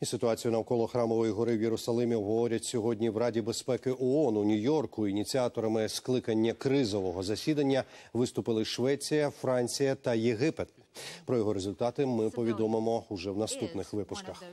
І ситуацію навколо храмової гори в Єрусалимі говорять сьогодні в Раді безпеки ООН у Нью-Йорку. Ініціаторами скликання кризового засідання виступили Швеція, Франція та Єгипет. Про його результати ми повідомимо уже в наступних випусках.